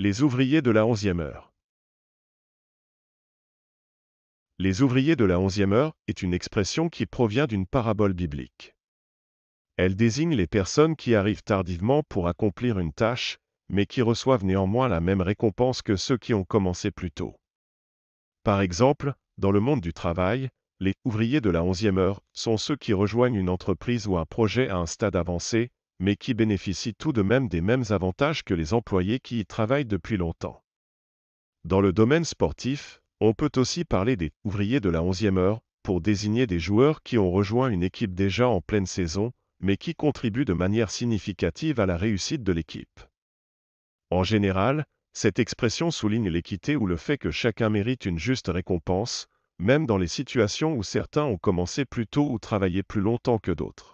Les ouvriers de la onzième heure. Les ouvriers de la onzième heure est une expression qui provient d'une parabole biblique. Elle désigne les personnes qui arrivent tardivement pour accomplir une tâche, mais qui reçoivent néanmoins la même récompense que ceux qui ont commencé plus tôt. Par exemple, dans le monde du travail, les ouvriers de la onzième heure sont ceux qui rejoignent une entreprise ou un projet à un stade avancé, mais qui bénéficient tout de même des mêmes avantages que les employés qui y travaillent depuis longtemps. Dans le domaine sportif, on peut aussi parler des ouvriers de la 11e heure pour désigner des joueurs qui ont rejoint une équipe déjà en pleine saison, mais qui contribuent de manière significative à la réussite de l'équipe. En général, cette expression souligne l'équité ou le fait que chacun mérite une juste récompense, même dans les situations où certains ont commencé plus tôt ou travaillé plus longtemps que d'autres.